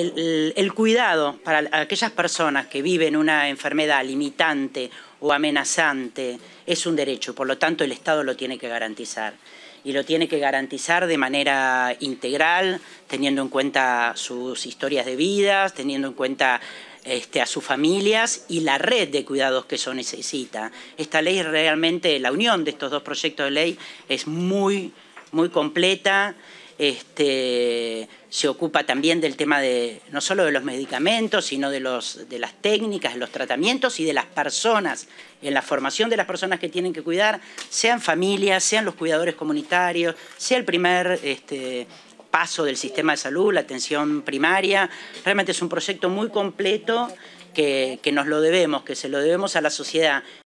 El, cuidado para aquellas personas que viven una enfermedad limitante o amenazante es un derecho, por lo tanto el Estado lo tiene que garantizar. Y lo tiene que garantizar de manera integral, teniendo en cuenta sus historias de vidas, teniendo en cuenta este, a sus familias y la red de cuidados que eso necesita. Esta ley realmente, la unión de estos dos proyectos de ley es muy, muy completa. Este, se ocupa también del tema de no solo de los medicamentos, sino de, los, de las técnicas, de los tratamientos y de las personas, en la formación de las personas que tienen que cuidar, sean familias, sean los cuidadores comunitarios, sea el primer este, paso del sistema de salud, la atención primaria. Realmente es un proyecto muy completo que, que nos lo debemos, que se lo debemos a la sociedad.